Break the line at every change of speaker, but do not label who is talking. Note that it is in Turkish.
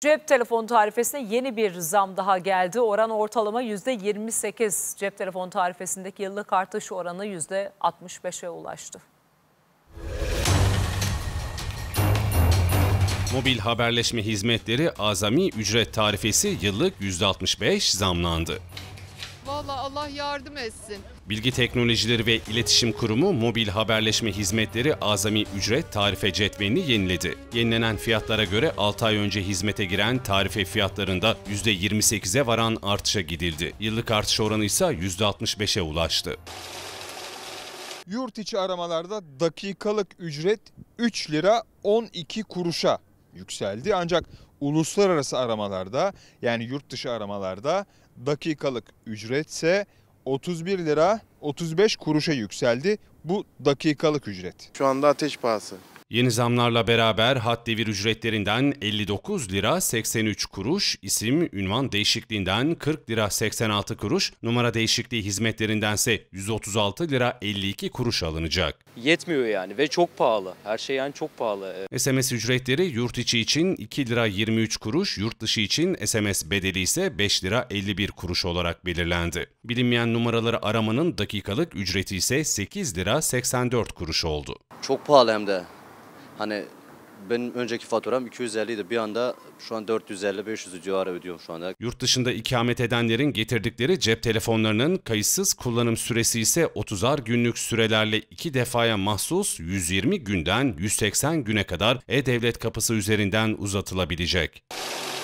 Cep telefon tarifesine yeni bir zam daha geldi. Oran ortalama %28. Cep telefon tarifesindeki yıllık artış oranı %65'e ulaştı.
Mobil haberleşme hizmetleri azami ücret tarifesi yıllık %65 zamlandı.
Valla Allah yardım etsin.
Bilgi Teknolojileri ve İletişim Kurumu mobil haberleşme hizmetleri azami ücret tarife cetvelini yeniledi. Yenilenen fiyatlara göre 6 ay önce hizmete giren tarife fiyatlarında %28'e varan artışa gidildi. Yıllık artış oranı ise %65'e ulaştı.
Yurt içi aramalarda dakikalık ücret 3 lira 12 kuruşa yükseldi. Ancak uluslararası aramalarda yani yurt dışı aramalarda dakikalık ücretse 31 lira 35 kuruşa yükseldi bu dakikalık ücret. Şu anda ateş pahası.
Yeni zamlarla beraber hat devir ücretlerinden 59 lira 83 kuruş, isim ünvan değişikliğinden 40 lira 86 kuruş, numara değişikliği hizmetlerindense 136 lira 52 kuruş alınacak.
Yetmiyor yani ve çok pahalı. Her şey yani çok pahalı.
SMS ücretleri yurt içi için 2 lira 23 kuruş, yurt dışı için SMS bedeli ise 5 lira 51 kuruş olarak belirlendi. Bilinmeyen numaraları aramanın dakikalık ücreti ise 8 lira 84 kuruş oldu.
Çok pahalı hem de. Hani benim önceki faturam 250 idi. Bir anda şu an 450-500 civarı ödüyorum şu anda.
Yurt dışında ikamet edenlerin getirdikleri cep telefonlarının kayıtsız kullanım süresi ise 30'ar günlük sürelerle iki defaya mahsus 120 günden 180 güne kadar e-devlet kapısı üzerinden uzatılabilecek.